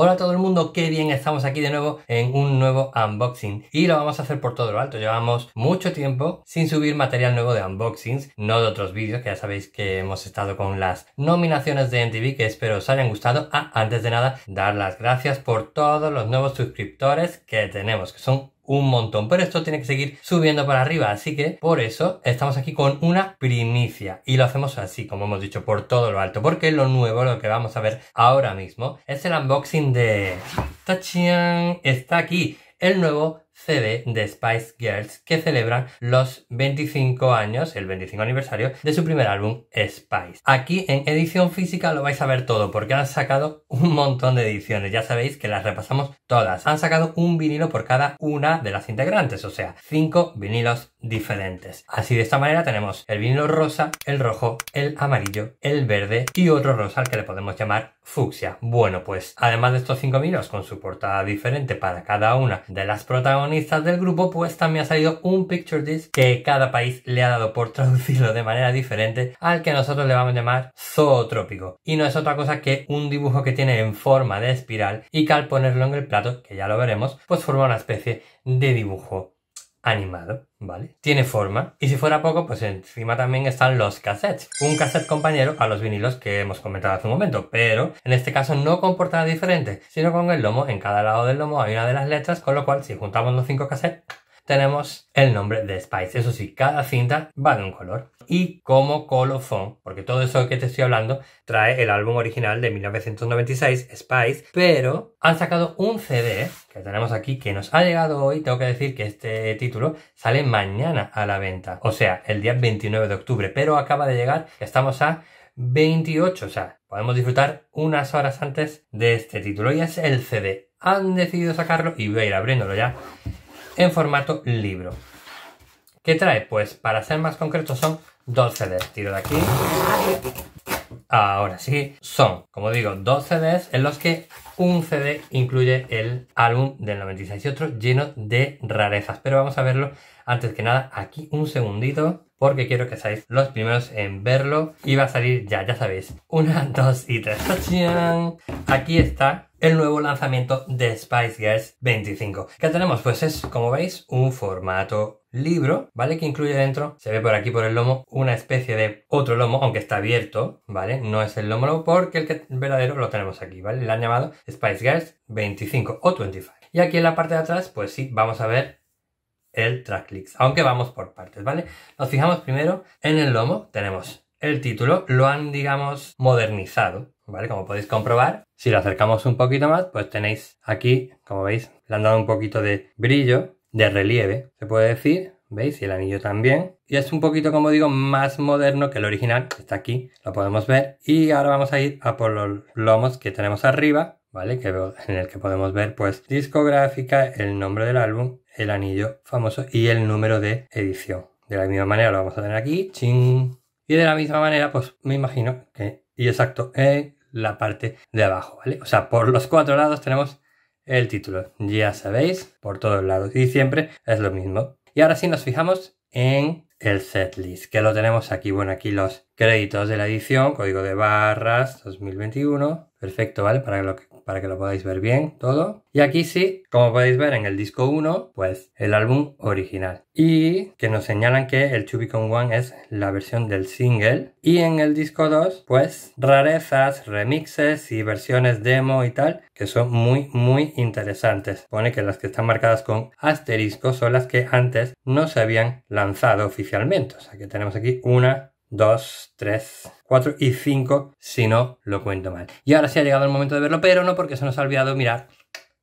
Hola a todo el mundo, qué bien estamos aquí de nuevo en un nuevo unboxing y lo vamos a hacer por todo lo alto. Llevamos mucho tiempo sin subir material nuevo de unboxings, no de otros vídeos, que ya sabéis que hemos estado con las nominaciones de MTV que espero os hayan gustado. Ah, antes de nada, dar las gracias por todos los nuevos suscriptores que tenemos, que son un montón, pero esto tiene que seguir subiendo para arriba, así que por eso estamos aquí con una primicia y lo hacemos así, como hemos dicho, por todo lo alto, porque lo nuevo, lo que vamos a ver ahora mismo, es el unboxing de... ¡Tachán! Está aquí el nuevo CD de Spice Girls que celebran los 25 años, el 25 aniversario de su primer álbum Spice. Aquí en edición física lo vais a ver todo porque han sacado un montón de ediciones, ya sabéis que las repasamos todas. Han sacado un vinilo por cada una de las integrantes, o sea, 5 vinilos diferentes. Así de esta manera tenemos el vino rosa, el rojo, el amarillo, el verde y otro rosa al que le podemos llamar fucsia. Bueno, pues además de estos cinco vinos con su portada diferente para cada una de las protagonistas del grupo, pues también ha salido un picture disc que cada país le ha dado por traducirlo de manera diferente al que nosotros le vamos a llamar zootrópico. Y no es otra cosa que un dibujo que tiene en forma de espiral y que al ponerlo en el plato, que ya lo veremos, pues forma una especie de dibujo animado, ¿vale? Tiene forma. Y si fuera poco, pues encima también están los cassettes. Un cassette compañero a los vinilos que hemos comentado hace un momento, pero en este caso no comporta diferente, sino con el lomo. En cada lado del lomo hay una de las letras, con lo cual si juntamos los cinco cassettes, tenemos el nombre de Spice. Eso sí, cada cinta va de un color. Y como colofón, porque todo eso que te estoy hablando trae el álbum original de 1996, Spice, pero han sacado un CD que tenemos aquí que nos ha llegado hoy. Tengo que decir que este título sale mañana a la venta, o sea, el día 29 de octubre, pero acaba de llegar, estamos a 28, o sea, podemos disfrutar unas horas antes de este título. Y es el CD. Han decidido sacarlo y voy a ir abriéndolo ya en formato libro. ¿Qué trae? Pues para ser más concreto son 12 CDs. Tiro de aquí. Ahora sí, son, como digo, 12 CDs en los que un CD incluye el álbum del 96 y otro lleno de rarezas. Pero vamos a verlo antes que nada aquí un segundito porque quiero que seáis los primeros en verlo y va a salir ya, ya sabéis. Una, dos y tres. Aquí está el nuevo lanzamiento de Spice Girls 25. ¿Qué tenemos? Pues es, como veis, un formato libro, ¿vale? Que incluye dentro, se ve por aquí por el lomo, una especie de otro lomo, aunque está abierto, ¿vale? No es el lomo porque el, que, verdadero lo tenemos aquí, ¿vale? Le han llamado Spice Girls 25 o 25. Y aquí en la parte de atrás, pues sí, vamos a ver el tracklist. Aunque vamos por partes, ¿vale? Nos fijamos primero en el lomo, tenemos el título, lo han, digamos, modernizado, ¿vale? Como podéis comprobar, si lo acercamos un poquito más, pues tenéis aquí, como veis, le han dado un poquito de brillo, de relieve, se puede decir, ¿veis? Y el anillo también. Y es un poquito, como digo, más moderno que el original, está aquí, lo podemos ver. Y ahora vamos a ir a por los lomos que tenemos arriba, ¿vale? Que en el que podemos ver, pues, discográfica, el nombre del álbum, el anillo famoso y el número de edición. De la misma manera lo vamos a tener aquí, ching. Y de la misma manera, pues me imagino que, y exacto, en la parte de abajo, ¿vale? O sea, por los cuatro lados tenemos el título, ya sabéis, por todos lados. Y siempre es lo mismo. Y ahora sí nos fijamos en el setlist, que lo tenemos aquí. Bueno, aquí los créditos de la edición, código de barras 2021. Perfecto, ¿vale? Para lo que para que lo podáis ver bien todo. Y aquí sí, como podéis ver en el disco 1, pues el álbum original. Y que nos señalan que el Chubicon One es la versión del single. Y en el disco 2, pues rarezas, remixes y versiones demo y tal, que son muy, muy interesantes. Pone que las que están marcadas con asterisco son las que antes no se habían lanzado oficialmente. O sea que tenemos aquí una 2, 3, 4 y 5, si no lo cuento mal. Y ahora sí ha llegado el momento de verlo, pero no porque se nos ha olvidado mirar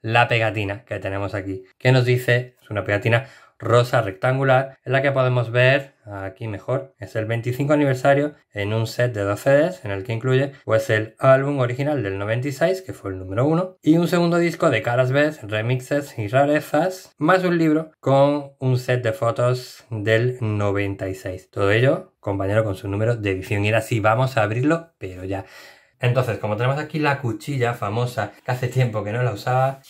la pegatina que tenemos aquí, ¿Qué nos dice, es una pegatina rosa rectangular en la que podemos ver aquí mejor es el 25 aniversario en un set de dos CDs en el que incluye pues el álbum original del 96 que fue el número 1 y un segundo disco de caras B, remixes y rarezas más un libro con un set de fotos del 96 todo ello compañero con su número de edición y ahora sí vamos a abrirlo pero ya entonces, como tenemos aquí la cuchilla famosa, que hace tiempo que no la usaba,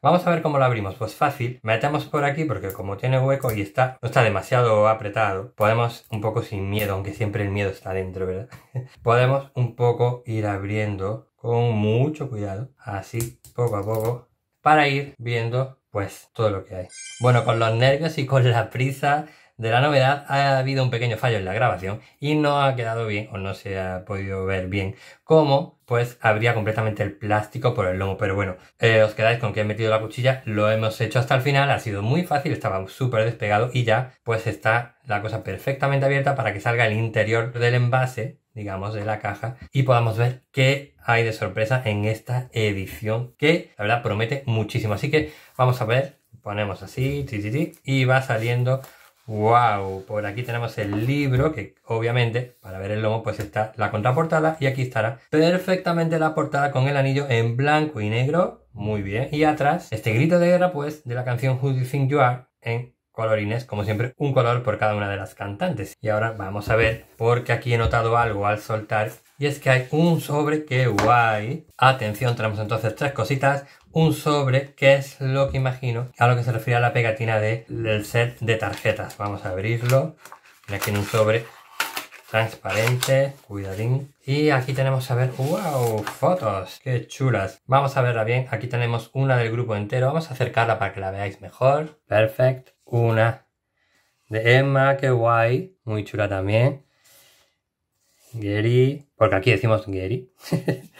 vamos a ver cómo la abrimos. Pues fácil, metemos por aquí porque como tiene hueco y está, no está demasiado apretado, podemos un poco sin miedo, aunque siempre el miedo está dentro, ¿verdad? podemos un poco ir abriendo con mucho cuidado, así, poco a poco, para ir viendo pues todo lo que hay. Bueno, con los nervios y con la prisa de la novedad ha habido un pequeño fallo en la grabación y no ha quedado bien o no se ha podido ver bien cómo pues abría completamente el plástico por el lomo. Pero bueno, eh, os quedáis con que he metido la cuchilla, lo hemos hecho hasta el final, ha sido muy fácil, estaba súper despegado y ya pues está la cosa perfectamente abierta para que salga el interior del envase digamos, de la caja y podamos ver qué hay de sorpresa en esta edición que la verdad promete muchísimo. Así que vamos a ver, ponemos así, y va saliendo Wow, por aquí tenemos el libro que obviamente para ver el lomo pues está la contraportada y aquí estará perfectamente la portada con el anillo en blanco y negro, muy bien. Y atrás este grito de guerra pues de la canción Who Do You Think You Are en colorines, como siempre un color por cada una de las cantantes. Y ahora vamos a ver porque aquí he notado algo al soltar y es que hay un sobre que guay. Atención, tenemos entonces tres cositas. Un sobre que es lo que imagino a lo que se refiere a la pegatina del set de tarjetas. Vamos a abrirlo. aquí en un sobre transparente, cuidadín. Y aquí tenemos, a ver, wow, fotos, qué chulas. Vamos a verla bien, aquí tenemos una del grupo entero, vamos a acercarla para que la veáis mejor. Perfect, una de Emma, qué guay, muy chula también. Gary, porque aquí decimos Gary.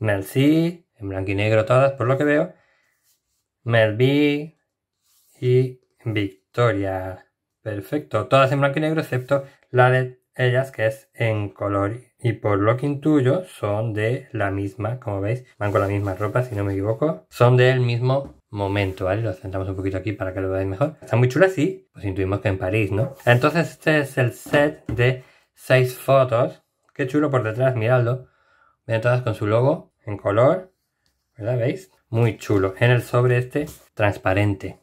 Mel en blanco y negro todas, por lo que veo. Mel y Victoria. Perfecto, todas en blanco y negro excepto la de ellas que es en color y por lo que intuyo son de la misma, como veis, van con la misma ropa si no me equivoco, son del mismo momento, ¿vale? Lo centramos un poquito aquí para que lo veáis mejor. Está muy chulas sí, pues intuimos que en París, ¿no? Entonces este es el set de seis fotos. que chulo por detrás, miradlo. ven todas con su logo en color. ¿Verdad? ¿Veis? Muy chulo. En el sobre este transparente.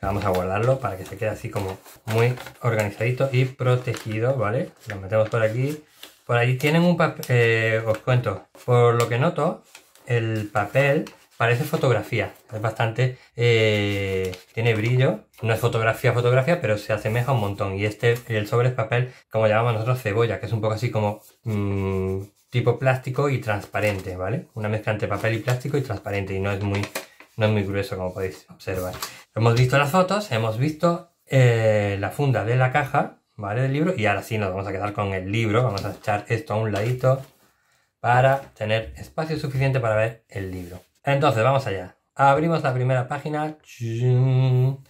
Vamos a guardarlo para que se quede así como muy organizadito y protegido, ¿vale? Lo metemos por aquí. Por ahí tienen un papel, eh, os cuento. Por lo que noto, el papel Parece fotografía, es bastante... Eh, tiene brillo, no es fotografía fotografía, pero se asemeja un montón. Y este, el sobre es papel, como llamamos nosotros, cebolla, que es un poco así como... Mm, tipo plástico y transparente, ¿vale? Una mezcla entre papel y plástico y transparente y no es muy, no es muy grueso como podéis observar. Hemos visto las fotos, hemos visto eh, la funda de la caja, ¿vale? Del libro y ahora sí nos vamos a quedar con el libro, vamos a echar esto a un ladito para tener espacio suficiente para ver el libro. Entonces, vamos allá. Abrimos la primera página.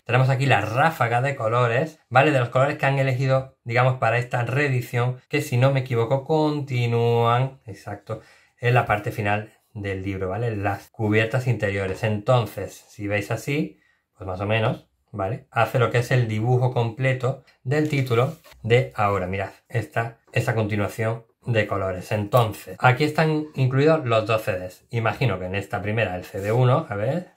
Tenemos aquí la ráfaga de colores, ¿vale? De los colores que han elegido, digamos, para esta reedición, que si no me equivoco, continúan, exacto, en la parte final del libro, ¿vale? Las cubiertas interiores. Entonces, si veis así, pues más o menos, ¿vale? Hace lo que es el dibujo completo del título de ahora. Mirad, esta, esta continuación de colores. Entonces, aquí están incluidos los dos CDs. Imagino que en esta primera, el CD1, a ver.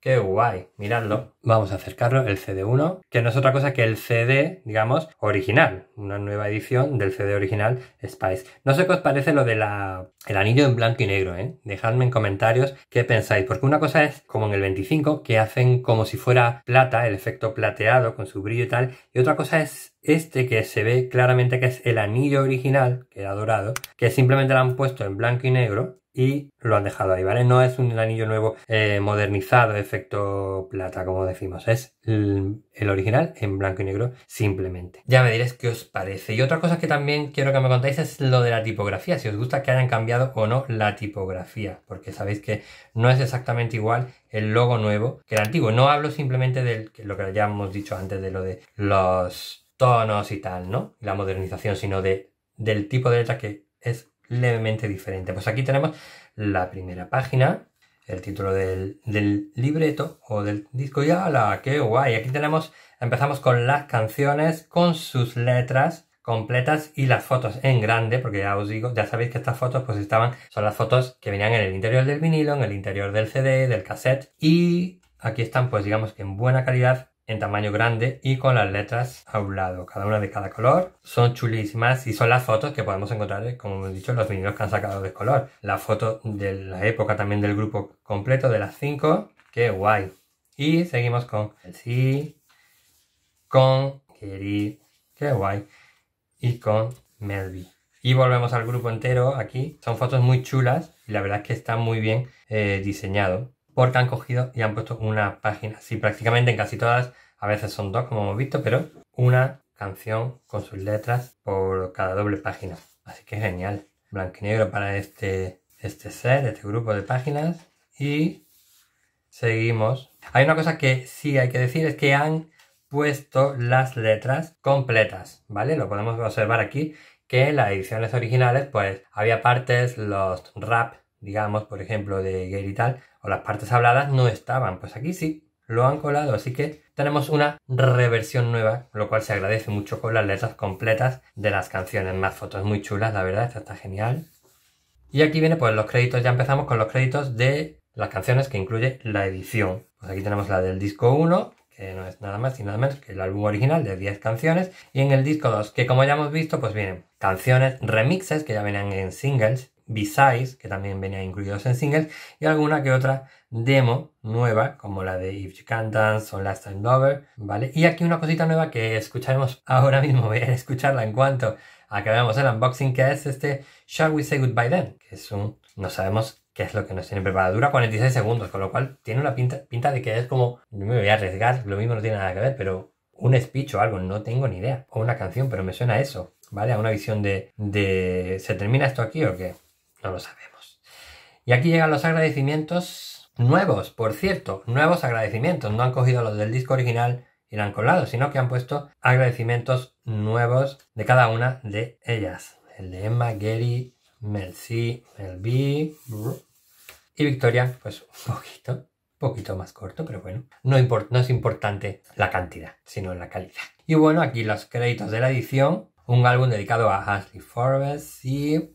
¡Qué guay! Miradlo. Vamos a acercarlo, el CD1, que no es otra cosa que el CD, digamos, original. Una nueva edición del CD original Spice. No sé qué os parece lo de el anillo en blanco y negro, ¿eh? Dejadme en comentarios qué pensáis. Porque una cosa es, como en el 25, que hacen como si fuera plata, el efecto plateado con su brillo y tal. Y otra cosa es este que se ve claramente que es el anillo original, que era dorado, que simplemente lo han puesto en blanco y negro y lo han dejado ahí, ¿vale? No es un anillo nuevo eh, modernizado, efecto plata, como decimos, es el, original en blanco y negro simplemente. Ya me diréis qué os parece. Y otra cosa que también quiero que me contéis es lo de la tipografía, si os gusta que hayan cambiado o no la tipografía, porque sabéis que no es exactamente igual el logo nuevo que el antiguo. No hablo simplemente de lo que ya hemos dicho antes de lo de los tonos y tal, ¿no? La modernización, sino de, del tipo de letra que es levemente diferente. Pues aquí tenemos la primera página, el título del, del libreto o del disco. Y ¡hala! ¡Qué guay! Aquí tenemos, empezamos con las canciones, con sus letras completas y las fotos en grande, porque ya os digo, ya sabéis que estas fotos pues estaban, son las fotos que venían en el interior del vinilo, en el interior del CD, del cassette y aquí están pues digamos que en buena calidad en tamaño grande y con las letras a un lado, cada una de cada color. Son chulísimas y son las fotos que podemos encontrar, eh, como hemos dicho, los vinilos que han sacado de color. La foto de la época también del grupo completo, de las cinco. ¡Qué guay! Y seguimos con el sí, con ¡qué guay! Y con Melvi. Y volvemos al grupo entero aquí. Son fotos muy chulas y la verdad es que está muy bien eh, diseñado porque han cogido y han puesto una página. Sí, prácticamente en casi todas, a veces son dos como hemos visto, pero una canción con sus letras por cada doble página. Así que genial. Blanco y negro para este, este set, este grupo de páginas. Y seguimos. Hay una cosa que sí hay que decir, es que han puesto las letras completas, ¿vale? Lo podemos observar aquí, que en las ediciones originales, pues había partes, los rap, digamos, por ejemplo, de Gary y tal, o las partes habladas no estaban. Pues aquí sí, lo han colado, así que tenemos una reversión nueva, lo cual se agradece mucho con las letras completas de las canciones. Más fotos muy chulas, la verdad, esta está genial. Y aquí viene pues los créditos, ya empezamos con los créditos de las canciones que incluye la edición. Pues aquí tenemos la del disco 1, que no es nada más y nada menos que el álbum original de 10 canciones, y en el disco 2, que como ya hemos visto, pues vienen canciones remixes que ya venían en singles, Besides, que también venía incluidos en singles, y alguna que otra demo nueva, como la de If You Can't Dance o Last Time Lover, ¿vale? Y aquí una cosita nueva que escucharemos ahora mismo, voy a escucharla en cuanto acabemos el unboxing, que es este Shall We Say Goodbye Then, que es un... no sabemos qué es lo que nos tiene preparado. Dura 46 segundos, con lo cual tiene una pinta, de que es como, no me voy a arriesgar, lo mismo no tiene nada que ver, pero un speech o algo, no tengo ni idea. O una canción, pero me suena eso, ¿vale? A una visión de, de ¿se termina esto aquí o qué? No lo sabemos. Y aquí llegan los agradecimientos nuevos, por cierto, nuevos agradecimientos. No han cogido los del disco original y lo han colado, sino que han puesto agradecimientos nuevos de cada una de ellas. El de Emma, Gary, Mel B y Victoria, pues un poquito, poquito más corto, pero bueno, no, no es importante la cantidad, sino la calidad. Y bueno, aquí los créditos de la edición, un álbum dedicado a Ashley Forbes y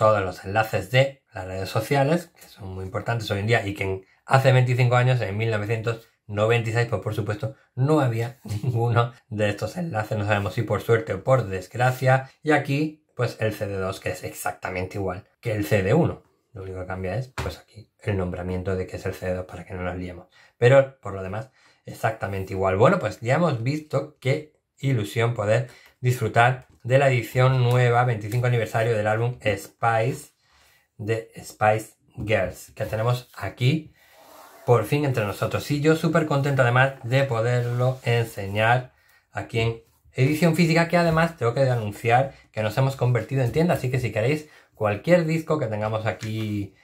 todos los enlaces de las redes sociales, que son muy importantes hoy en día y que hace 25 años, en 1996, pues por supuesto, no había ninguno de estos enlaces, no sabemos si por suerte o por desgracia, y aquí pues el CD2 que es exactamente igual que el CD1. Lo único que cambia es, pues aquí, el nombramiento de que es el CD2 para que no nos liemos. Pero por lo demás, exactamente igual. Bueno, pues ya hemos visto qué ilusión poder disfrutar de la edición nueva 25 aniversario del álbum Spice de Spice Girls, que tenemos aquí por fin entre nosotros. Y yo súper contento además de poderlo enseñar aquí en edición física, que además tengo que anunciar que nos hemos convertido en tienda, así que si queréis cualquier disco que tengamos aquí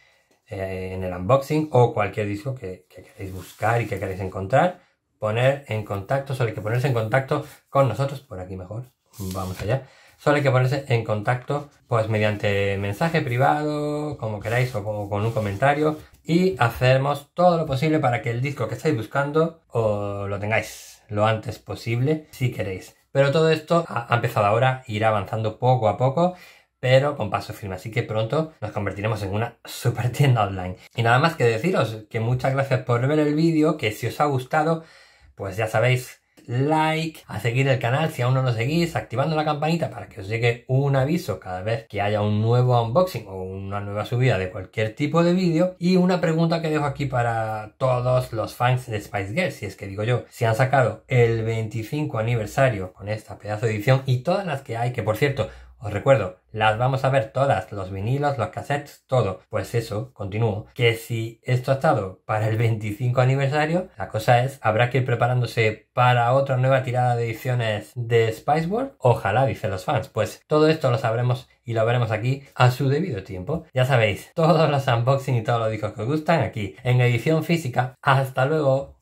eh, en el unboxing o cualquier disco que, que queréis buscar y que queréis encontrar, poner en contacto, solo hay que ponerse en contacto con nosotros por aquí mejor vamos allá. Solo hay que ponerse en contacto, pues mediante mensaje privado, como queráis, o con un comentario, y hacemos todo lo posible para que el disco que estáis buscando o lo tengáis lo antes posible, si queréis. Pero todo esto ha empezado ahora, irá avanzando poco a poco, pero con paso firme. Así que pronto nos convertiremos en una super tienda online. Y nada más que deciros que muchas gracias por ver el vídeo, que si os ha gustado, pues ya sabéis, like, a seguir el canal si aún no lo seguís, activando la campanita para que os llegue un aviso cada vez que haya un nuevo unboxing o una nueva subida de cualquier tipo de vídeo. Y una pregunta que dejo aquí para todos los fans de Spice Girls, si es que digo yo, si han sacado el 25 aniversario con esta pedazo de edición y todas las que hay, que por cierto, os recuerdo, las vamos a ver todas, los vinilos, los cassettes, todo. Pues eso, continúo, que si esto ha estado para el 25 aniversario, la cosa es, habrá que ir preparándose para otra nueva tirada de ediciones de Spice World. Ojalá, dicen los fans. Pues todo esto lo sabremos y lo veremos aquí a su debido tiempo. Ya sabéis, todos los unboxing y todos los discos que os gustan aquí en edición física. Hasta luego.